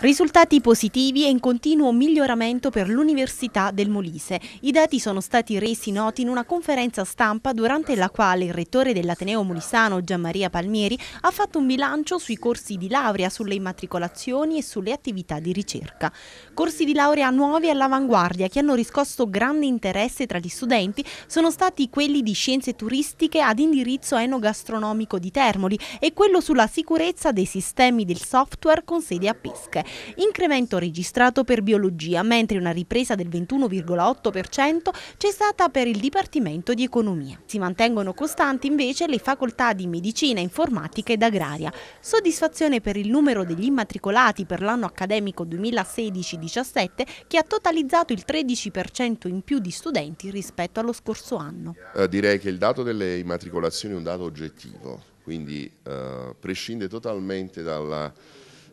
Risultati positivi e in continuo miglioramento per l'Università del Molise. I dati sono stati resi noti in una conferenza stampa durante la quale il rettore dell'Ateneo Molisano Gianmaria Palmieri ha fatto un bilancio sui corsi di laurea, sulle immatricolazioni e sulle attività di ricerca. Corsi di laurea nuovi all'avanguardia che hanno riscosso grande interesse tra gli studenti sono stati quelli di scienze turistiche ad indirizzo enogastronomico di Termoli e quello sulla sicurezza dei sistemi del software con sede a Pesche incremento registrato per biologia, mentre una ripresa del 21,8% c'è stata per il Dipartimento di Economia. Si mantengono costanti invece le facoltà di Medicina, Informatica ed Agraria. Soddisfazione per il numero degli immatricolati per l'anno accademico 2016-17 che ha totalizzato il 13% in più di studenti rispetto allo scorso anno. Eh, direi che il dato delle immatricolazioni è un dato oggettivo, quindi eh, prescinde totalmente dalla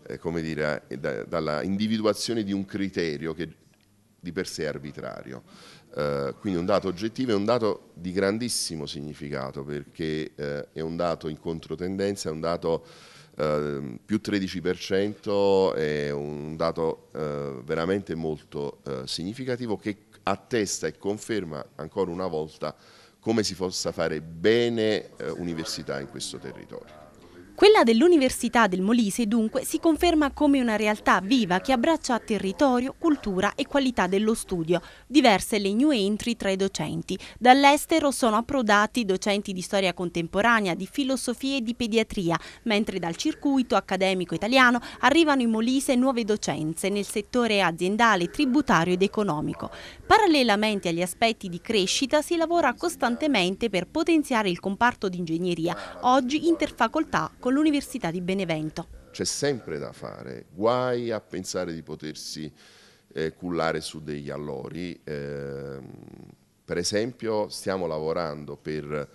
eh, come dire, eh, da, dalla individuazione di un criterio che di per sé è arbitrario. Eh, quindi un dato oggettivo è un dato di grandissimo significato perché eh, è un dato in controtendenza, è un dato eh, più 13%, è un dato eh, veramente molto eh, significativo che attesta e conferma ancora una volta come si possa fare bene università in questo territorio. Quella dell'Università del Molise dunque si conferma come una realtà viva che abbraccia territorio, cultura e qualità dello studio. Diverse le new entry tra i docenti. Dall'estero sono approdati docenti di storia contemporanea, di filosofia e di pediatria, mentre dal circuito accademico italiano arrivano in Molise nuove docenze nel settore aziendale, tributario ed economico. Parallelamente agli aspetti di crescita si lavora costantemente per potenziare il comparto di ingegneria, oggi interfacoltà con l'Università di Benevento. C'è sempre da fare, guai a pensare di potersi eh, cullare su degli allori. Eh, per esempio stiamo lavorando per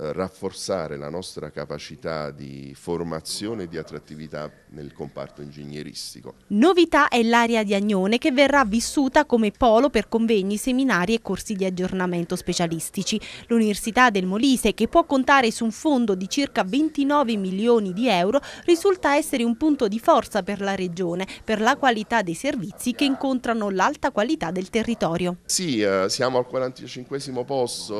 eh, rafforzare la nostra capacità di formazione e di attrattività nel comparto ingegneristico. Novità è l'area di Agnone che verrà vissuta come polo per convegni, seminari e corsi di aggiornamento specialistici. L'Università del Molise, che può contare su un fondo di circa 29 milioni di euro, risulta essere un punto di forza per la Regione, per la qualità dei servizi che incontrano l'alta qualità del territorio. Sì, eh, siamo al 45 posto,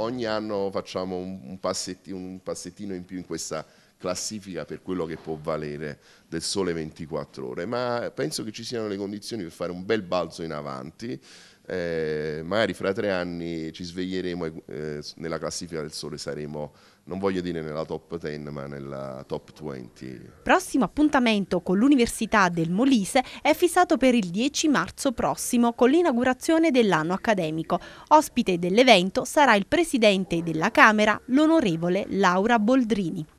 ogni anno facciamo un un, passettino, un passettino in più in questa classifica per quello che può valere del sole 24 ore, ma penso che ci siano le condizioni per fare un bel balzo in avanti eh, magari fra tre anni ci sveglieremo e eh, nella classifica del sole saremo, non voglio dire nella top 10, ma nella top 20. Prossimo appuntamento con l'Università del Molise è fissato per il 10 marzo prossimo con l'inaugurazione dell'anno accademico. Ospite dell'evento sarà il presidente della Camera, l'onorevole Laura Boldrini.